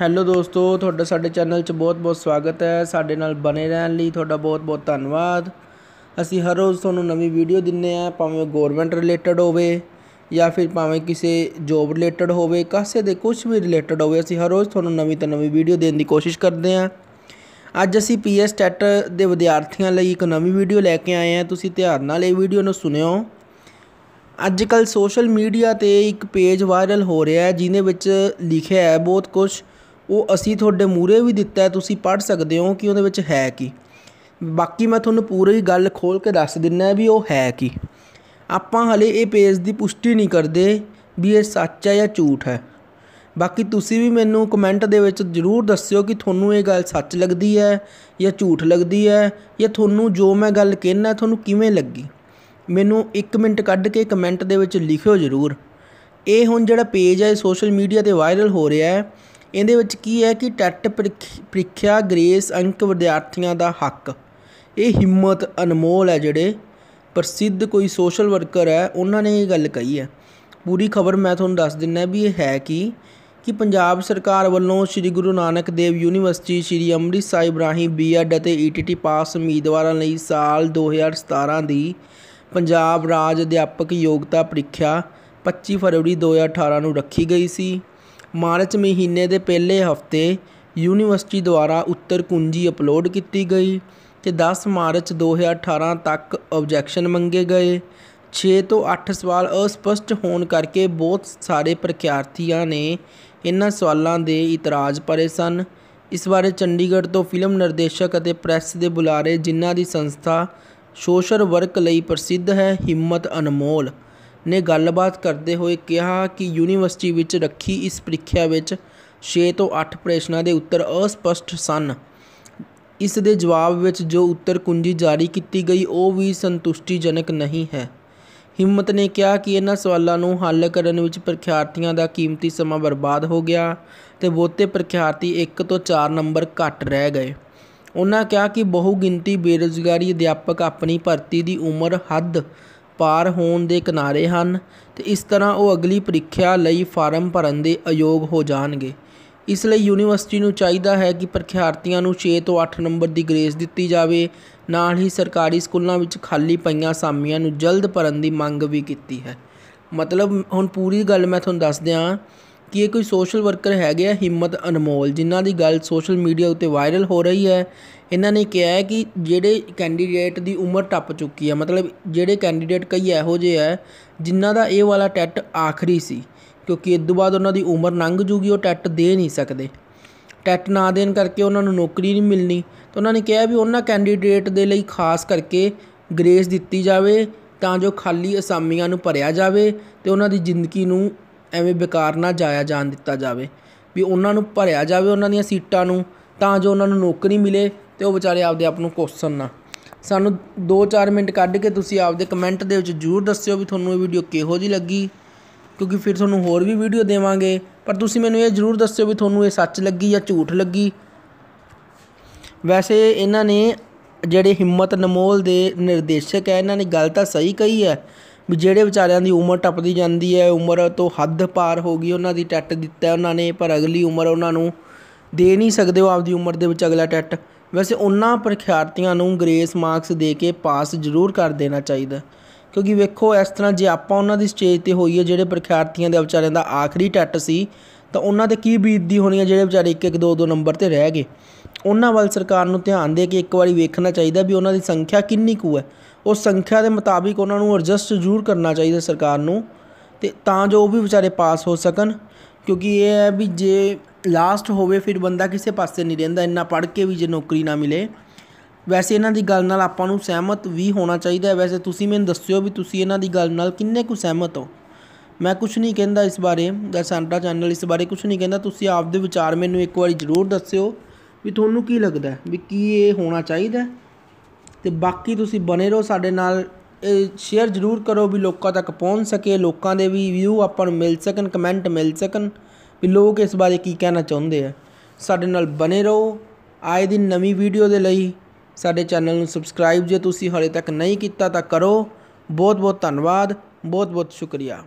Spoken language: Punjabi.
ਹੈਲੋ ਦੋਸਤੋ ਤੁਹਾਡਾ ਸਾਡੇ ਚੈਨਲ 'ਚ ਬਹੁਤ-ਬਹੁਤ ਸਵਾਗਤ ਹੈ ਸਾਡੇ ਨਾਲ ਬਣੇ ਰਹਿਣ ਲਈ ਤੁਹਾਡਾ ਬਹੁਤ-ਬਹੁਤ ਧੰਨਵਾਦ ਅਸੀਂ ਹਰ ਰੋਜ਼ ਤੁਹਾਨੂੰ ਨਵੀਂ ਵੀਡੀਓ ਦਿੰਨੇ ਆ ਭਾਵੇਂ ਗਵਰਨਮੈਂਟ ਰਿਲੇਟਡ ਹੋਵੇ ਜਾਂ ਫਿਰ ਭਾਵੇਂ ਕਿਸੇ ਜੋਬ ਰਿਲੇਟਡ ਹੋਵੇ ਕਾਸੇ ਦੇ ਕੁਝ ਵੀ ਰਿਲੇਟਡ ਹੋਵੇ ਅਸੀਂ ਹਰ ਰੋਜ਼ ਤੁਹਾਨੂੰ ਨਵੀਂ ਤੋਂ ਨਵੀਂ ਵੀਡੀਓ ਦੇਣ ਦੀ ਕੋਸ਼ਿਸ਼ ਕਰਦੇ ਆ ਅੱਜ ਅਸੀਂ ਪੀਐਸ ਟੈਟ ਦੇ ਵਿਦਿਆਰਥੀਆਂ ਲਈ ਇੱਕ ਨਵੀਂ ਵੀਡੀਓ ਲੈ ਕੇ ਆਏ ਆ ਤੁਸੀਂ ਧਿਆਨ ਨਾਲ ਇਹ ਵੀਡੀਓ ਨੂੰ ਸੁਣਿਓ ਅੱਜ ਕੱਲ ਸੋਸ਼ਲ ਮੀਡੀਆ ਤੇ ਇੱਕ ਪੇਜ ਵਾਇਰਲ ਹੋ ਰਿਹਾ ਹੈ ਜਿਨੇ ਵਿੱਚ ਲਿਖਿਆ ਹੈ ਬਹੁਤ ਕੁਝ ਉਹ ਅਸੀਂ ਤੁਹਾਡੇ ਮੂਰੇ ਵੀ ਦਿੱਤਾ ਹੈ ਤੁਸੀਂ ਪੜ੍ਹ ਸਕਦੇ ਹੋ ਕਿ ਉਹਦੇ ਵਿੱਚ ਹੈ ਕੀ ਬਾਕੀ ਮੈਂ ਤੁਹਾਨੂੰ ਪੂਰੀ ਗੱਲ ਖੋਲ ਕੇ ਦੱਸ ਦਿੰਨਾ ਵੀ ਉਹ ਹੈ ਕੀ ਆਪਾਂ ਹਲੇ ਇਹ ਪੇਜ ਦੀ ਪੁਸ਼ਟੀ ਨਹੀਂ ਕਰਦੇ ਵੀ ਇਹ ਸੱਚ ਹੈ ਜਾਂ ਝੂਠ ਹੈ ਬਾਕੀ ਤੁਸੀਂ ਵੀ ਮੈਨੂੰ ਕਮੈਂਟ ਦੇ ਵਿੱਚ ਜ਼ਰੂਰ ਦੱਸਿਓ ਕਿ ਤੁਹਾਨੂੰ ਇਹ ਗੱਲ ਸੱਚ ਲੱਗਦੀ ਹੈ ਜਾਂ ਝੂਠ ਲੱਗਦੀ ਹੈ ਜਾਂ ਤੁਹਾਨੂੰ ਜੋ ਮੈਂ ਗੱਲ ਕਹਿਣਾ ਤੁਹਾਨੂੰ ਕਿਵੇਂ ਲੱਗੀ ਮੈਨੂੰ 1 ਮਿੰਟ ਕੱਢ ਕੇ ਕਮੈਂਟ ਦੇ ਵਿੱਚ ਲਿਖਿਓ ਜ਼ਰੂਰ ਇਹ ਹੁਣ ਜਿਹੜਾ ਪੇਜ ਹੈ ਸੋਸ਼ਲ ਮੀਡੀਆ ਤੇ ਵਾਇਰਲ ਹੋ ਰਿਹਾ ਹੈ ਇਹਦੇ ਵਿੱਚ ਕੀ ਹੈ ਕਿ ਟੈਟ ਪ੍ਰੀਖਿਆ ਗ੍ਰੇਸ ਅੰਕ ਵਿਦਿਆਰਥੀਆਂ ਦਾ ਹੱਕ ਇਹ ਹਿੰਮਤ ਅਨਮੋਲ ਹੈ ਜਿਹੜੇ ਪ੍ਰਸਿੱਧ ਕੋਈ ਸੋਸ਼ਲ ਵਰਕਰ ਹੈ ਉਹਨਾਂ ਨੇ ਇਹ ਗੱਲ ਕਹੀ ਹੈ ਪੂਰੀ ਖਬਰ ਮੈਂ ਤੁਹਾਨੂੰ ਦੱਸ ਦਿੰਨਾ ਵੀ ਇਹ ਹੈ ਕਿ ਕਿ ਪੰਜਾਬ ਸਰਕਾਰ ਵੱਲੋਂ ਸ੍ਰੀ ਗੁਰੂ ਨਾਨਕ ਦੇਵ ਯੂਨੀਵਰਸਿਟੀ ਸ੍ਰੀ ਅੰਮ੍ਰਿਤਸਰ ਇਬਰਾਹੀਮ ਬੀਐਡ ਅਤੇ ਈਟੀਟੀ e ਪਾਸ ਉਮੀਦਵਾਰਾਂ ਲਈ ਸਾਲ 2017 ਦੀ ਪੰਜਾਬ ਰਾਜ ਅਧਿਆਪਕ ਯੋਗਤਾ ਪ੍ਰੀਖਿਆ 25 ਫਰਵਰੀ 2018 ਨੂੰ ਰੱਖੀ ਗਈ ਸੀ ਮਾਰਚ ਮਹੀਨੇ ਦੇ ਪਹਿਲੇ ਹਫ਼ਤੇ ਯੂਨੀਵਰਸਿਟੀ ਦੁਆਰਾ ਉੱਤਰ ਕੁੰਜੀ ਅਪਲੋਡ ਕੀਤੀ ਗਈ ਤੇ 10 ਮਾਰਚ 2018 ਤੱਕ ਓਬਜੈਕਸ਼ਨ ਮੰਗੇ ਗਏ 6 ਤੋਂ 8 ਸਵਾਲ ਅਸਪਸ਼ਟ ਹੋਣ ਕਰਕੇ ਬਹੁਤ ਸਾਰੇ ਪ੍ਰਕਿਰਤੀਆਂ ਨੇ ਇਹਨਾਂ ਸਵਾਲਾਂ ਦੇ ਇਤਰਾਜ਼ ਪਰੇ ਸਨ ਇਸ ਬਾਰੇ ਚੰਡੀਗੜ੍ਹ ਤੋਂ ਫਿਲਮ ਨਿਰਦੇਸ਼ਕ ਅਤੇ ਪ੍ਰੈਸ ਦੇ ਬੁਲਾਰੇ ਜਿਨ੍ਹਾਂ ਦੀ ਸੰਸਥਾ ਸੋਸ਼ਲ ਵਰਕ ਲਈ ਪ੍ਰਸਿੱਧ ਹੈ ਹਿੰਮਤ ਅਨਮੋਲ ਨੇ ਗੱਲਬਾਤ ਕਰਦੇ ਹੋਏ ਕਿਹਾ ਕਿ ਯੂਨੀਵਰਸਿਟੀ ਵਿੱਚ ਰੱਖੀ ਇਸ ਪ੍ਰੀਖਿਆ ਵਿੱਚ 6 ਤੋਂ 8 ਪ੍ਰਸ਼ਨਾਂ ਦੇ ਉੱਤਰ ਅਸਪਸ਼ਟ ਸਨ ਇਸ ਦੇ ਜਵਾਬ ਵਿੱਚ ਜੋ ਉੱਤਰ ਕੁੰਜੀ ਜਾਰੀ ਕੀਤੀ ਗਈ ਉਹ ਵੀ ਸੰਤੁਸ਼ਟੀਜਨਕ ਨਹੀਂ ਹੈ ਹਿੰਮਤ ਨੇ ਕਿਹਾ ਕਿ ਇਹਨਾਂ ਸਵਾਲਾਂ ਨੂੰ ਹੱਲ ਕਰਨ ਵਿੱਚ ਪ੍ਰਖਿਆਰਤੀਆਂ ਦਾ ਕੀਮਤੀ ਸਮਾਂ ਬਰਬਾਦ ਹੋ ਗਿਆ ਤੇ ਬਹੁਤੇ ਪ੍ਰਖਿਆਰਤੀ 1 ਤੋਂ 4 ਨੰਬਰ ਘੱਟ ਰਹਿ ਗਏ ਉਹਨਾਂ ਕਿਹਾ ਕਿ ਬਹੁਗਿਣਤੀ ਬੇਰੋਜ਼ਗਾਰੀ ਅਧਿਆਪਕ ਆਪਣੀ ਭਰਤੀ ਦੀ ਉਮਰ ਹੱਦ ਪਾਰ ਹੋਣ ਦੇ ਕਿਨਾਰੇ ਹਨ ਤੇ ਇਸ ਤਰ੍ਹਾਂ ਉਹ ਅਗਲੀ ਪ੍ਰੀਖਿਆ ਲਈ ਫਾਰਮ ਭਰਨ ਦੇ ਅਯੋਗ ਹੋ ਜਾਣਗੇ ਇਸ ਲਈ ਯੂਨੀਵਰਸਿਟੀ ਨੂੰ ਚਾਹੀਦਾ ਹੈ ਕਿ ਪ੍ਰਖਿਆਰਤੀਆਂ ਨੂੰ 6 ਤੋਂ 8 ਨੰਬਰ ਦੀ ਗ੍ਰੇਸ ਦਿੱਤੀ ਜਾਵੇ ਨਾਲ ਹੀ ਸਰਕਾਰੀ ਸਕੂਲਾਂ ਵਿੱਚ ਖਾਲੀ ਪਈਆਂ ਅਸਾਮੀਆਂ ਨੂੰ ਜਲਦ ਭਰਨ ਦੀ ਮੰਗ ਵੀ ਕੀਤੀ ਹੈ ਮਤਲਬ ਹੁਣ ਪੂਰੀ ਗੱਲ ਮੈਂ ਤੁਹਾਨੂੰ ਦੱਸ ਦਿਆਂ ਕਿ ਇਹ ਕੋਈ ਸੋਸ਼ਲ ਵਰਕਰ ਹੈਗੇ ਆ ਹਿੰਮਤ ਅਨਮੋਲ ਜਿਨ੍ਹਾਂ ਦੀ ਗੱਲ ਸੋਸ਼ਲ ਮੀਡੀਆ ਉੱਤੇ ਵਾਇਰਲ ਹੋ ਰਹੀ ਹੈ ਇਹਨਾਂ ਨੇ ਕਿਹਾ ਹੈ ਕਿ ਜਿਹੜੇ ਕੈਂਡੀਡੇਟ ਦੀ ਉਮਰ ਟੱਪ ਚੁੱਕੀ ਹੈ ਮਤਲਬ ਜਿਹੜੇ ਕੈਂਡੀਡੇਟ ਕਈ ਇਹੋ ਜਿਹੇ ਹੈ ਜਿਨ੍ਹਾਂ ਦਾ ਇਹ ਵਾਲਾ ਟੈਟ ਆਖਰੀ ਸੀ ਕਿਉਂਕਿ ਇਸ ਤੋਂ ਬਾਅਦ ਉਹਨਾਂ ਦੀ ਉਮਰ ਲੰਘ ਜੂਗੀ ਉਹ ਟੈਟ ਦੇ ਨਹੀਂ ਸਕਦੇ ਟੈਟ ਨਾ ਦੇਣ ਕਰਕੇ ਉਹਨਾਂ ਨੂੰ ਨੌਕਰੀ ਨਹੀਂ ਮਿਲਣੀ ਤਾਂ ਉਹਨਾਂ ਨੇ ਕਿਹਾ ਵੀ ਉਹਨਾਂ ਕੈਂਡੀਡੇਟ ਦੇ ਲਈ ਖਾਸ ਕਰਕੇ ਗ੍ਰੇਸ ਦਿੱਤੀ ਜਾਵੇ ਤਾਂ ਜੋ ਖਾਲੀ ਅਸਾਮੀਆਂ ਨੂੰ ਭਰਿਆ ਜਾਵੇ ਤੇ ਉਹਨਾਂ ਦੀ ਜ਼ਿੰਦਗੀ ਨੂੰ ਐਵੇਂ ਬੇਕਾਰ ਨਾ ਜਾਇਆ ਜਾਣ ਦਿੱਤਾ ਜਾਵੇ ਵੀ ਉਹਨਾਂ ਨੂੰ ਭਰਿਆ ਜਾਵੇ ਉਹਨਾਂ ਦੀਆਂ ਸੀਟਾਂ ਨੂੰ ਤਾਂ ਜੋ ਉਹਨਾਂ ਨੂੰ ਨੌਕਰੀ ਮਿਲੇ ਤੇ ਉਹ ਵਿਚਾਰੇ ਆਪਦੇ ਆਪ ਨੂੰ ਕੋਸਣ ਨਾ ਸਾਨੂੰ 2-4 ਮਿੰਟ ਕੱਢ ਕੇ ਤੁਸੀਂ ਆਪਦੇ ਕਮੈਂਟ ਦੇ ਵਿੱਚ ਜ਼ਰੂਰ ਦੱਸਿਓ ਵੀ ਤੁਹਾਨੂੰ ਇਹ ਵੀਡੀਓ ਕਿਹੋ ਜਿਹੀ ਲੱਗੀ ਕਿਉਂਕਿ ਫਿਰ ਤੁਹਾਨੂੰ ਹੋਰ ਵੀ ਵੀਡੀਓ ਦੇਵਾਂਗੇ ਪਰ ਤੁਸੀਂ ਮੈਨੂੰ ਇਹ ਜ਼ਰੂਰ ਦੱਸਿਓ ਵੀ ਤੁਹਾਨੂੰ ਇਹ ਸੱਚ ਲੱਗੀ ਜਾਂ ਝੂਠ ਲੱਗੀ ਵੈਸੇ ਇਹਨਾਂ ਨੇ ਜਿਹੜੇ ਹਿੰਮਤ ਨਮੋਲ ਦੇ ਨਿਰਦੇਸ਼ਕ ਹੈ ਇਹਨਾਂ ਨੇ ਗੱਲ ਤਾਂ ਸਹੀ ਕਹੀ ਹੈ ਵੀ ਜਿਹੜੇ ਵਿਚਾਰਿਆਂ ਦੀ ਉਮਰ ਟੱਪਦੀ ਜਾਂਦੀ ਹੈ ਉਮਰ ਤੋਂ ਹੱਦ ਪਾਰ ਹੋ ਗਈ ਉਹਨਾਂ ਦੀ ਟੈਟ ਦਿੱਤਾ ਉਹਨਾਂ ਨੇ ਪਰ ਅਗਲੀ ਉਮਰ ਉਹਨਾਂ ਨੂੰ ਦੇ ਨਹੀਂ ਸਕਦੇ ਉਹ ਆਪਦੀ ਉਮਰ ਦੇ ਵਿੱਚ ਅਗਲਾ ਟੈਟ ਵੈਸੇ ਉਹਨਾਂ ਪ੍ਰਖਿਆਰਤੀਆਂ ਨੂੰ ਗ੍ਰੇਸ ਮਾਰਕਸ ਦੇ ਕੇ ਪਾਸ ਜ਼ਰੂਰ ਕਰ ਦੇਣਾ ਚਾਹੀਦਾ ਕਿਉਂਕਿ ਵੇਖੋ ਇਸ ਤਰ੍ਹਾਂ ਜੇ ਆਪਾਂ ਉਹਨਾਂ ਦੀ ਸਟੇਜ ਤੇ ਹੋਈਏ ਜਿਹੜੇ ਪ੍ਰਖਿਆਰਤੀਆਂ ਦੇ ਵਿਚਾਰਿਆਂ ਦਾ ਆਖਰੀ ਟੈਟ ਸੀ ਤਾਂ ਉਹਨਾਂ ਤੇ ਕੀ ਬੀਤਦੀ ਹੋਣੀ ਹੈ ਜਿਹੜੇ ਵਿਚਾਰੇ ਇੱਕ ਇੱਕ ਦੋ ਦੋ ਨੰਬਰ ਤੇ ਰਹਿ ਗਏ ਉਹਨਾਂ ਵੱਲ ਸਰਕਾਰ ਨੂੰ ਧਿਆਨ ਦੇ ਕੇ ਇੱਕ ਵਾਰੀ ਵੇਖਣਾ ਚਾਹੀਦਾ ਵੀ ਉਹਨਾਂ ਦੀ ਸੰਖਿਆ ਕਿੰਨੀ ਕੁ ਹੈ ਉਸ ਸੰਖਿਆ ਦੇ ਮੁਤਾਬਿਕ ਉਹਨਾਂ ਨੂੰ ਐਡਜਸਟ ਜ਼ਰੂਰ ਕਰਨਾ ਚਾਹੀਦਾ ਸਰਕਾਰ ਨੂੰ ਤੇ ਤਾਂ ਜੋ ਉਹ ਵੀ ਵਿਚਾਰੇ ਪਾਸ ਹੋ ਸਕਣ ਕਿਉਂਕਿ ਇਹ ਹੈ ਵੀ ਜੇ ਲਾਸਟ ਹੋਵੇ ਫਿਰ ਬੰਦਾ ਕਿਸੇ ਪਾਸੇ ਨਹੀਂ ਰਹਿੰਦਾ ਇੰਨਾ ਪੜ੍ਹ ਕੇ ਵੀ ਜੇ ਨੌਕਰੀ ਨਾ ਮਿਲੇ ਵੈਸੇ ਇਹਨਾਂ ਦੀ ਗੱਲ ਨਾਲ ਆਪਾਂ ਨੂੰ ਸਹਿਮਤ ਵੀ ਹੋਣਾ ਚਾਹੀਦਾ ਵੈਸੇ ਤੁਸੀਂ ਮੈਨੂੰ ਦੱਸਿਓ ਵੀ ਤੁਸੀਂ ਇਹਨਾਂ ਦੀ ਗੱਲ ਨਾਲ ਕਿੰਨੇ ਕੁ ਸਹਿਮਤ ਹੋ ਮੈਂ ਕੁਝ ਨਹੀਂ ਕਹਿੰਦਾ ਇਸ ਬਾਰੇ ਦਾ ਚੈਨਲ ਇਸ ਬਾਰੇ ਕੁਝ ਨਹੀਂ ਕਹਿੰਦਾ ਤੁਸੀਂ ਆਪਦੇ ਵਿਚਾਰ ਮੈਨੂੰ ਇੱਕ ਵਾਰੀ ਜ਼ਰੂਰ ਦੱਸਿਓ ਵੀ ਤੁਹਾਨੂੰ ਕੀ ਲੱਗਦਾ ਵੀ ਕੀ ਇਹ ਹੋਣਾ ਚਾਹੀਦਾ ਤੇ ਬਾਕੀ ਤੁਸੀਂ ਬਨੇ ਰਹੋ ਸਾਡੇ ਨਾਲ ਸ਼ੇਅਰ ਜ਼ਰੂਰ ਕਰੋ ਵੀ ਲੋਕਾਂ ਤੱਕ ਪਹੁੰਚ ਸਕੇ ਲੋਕਾਂ ਦੇ ਵੀ ਵਿਊ ਆਪਾਂ ਨੂੰ ਮਿਲ ਸਕਣ ਕਮੈਂਟ ਮਿਲ ਸਕਣ ਵੀ ਲੋਕ ਇਸ ਬਾਰੇ ਕੀ ਕਹਿਣਾ ਚਾਹੁੰਦੇ ਆ ਸਾਡੇ ਨਾਲ ਬਨੇ ਰਹੋ ਆਏ ਦਿਨ ਨਵੀਂ ਵੀਡੀਓ ਦੇ ਲਈ ਸਾਡੇ ਚੈਨਲ ਨੂੰ ਸਬਸਕ੍ਰਾਈਬ ਜੇ ਤੁਸੀਂ ਹਾਲੇ ਤੱਕ ਨਹੀਂ ਕੀਤਾ ਤਾਂ ਕਰੋ ਬਹੁਤ ਬਹੁਤ ਧੰਨਵਾਦ ਬਹੁਤ ਬਹੁਤ ਸ਼ੁਕਰੀਆ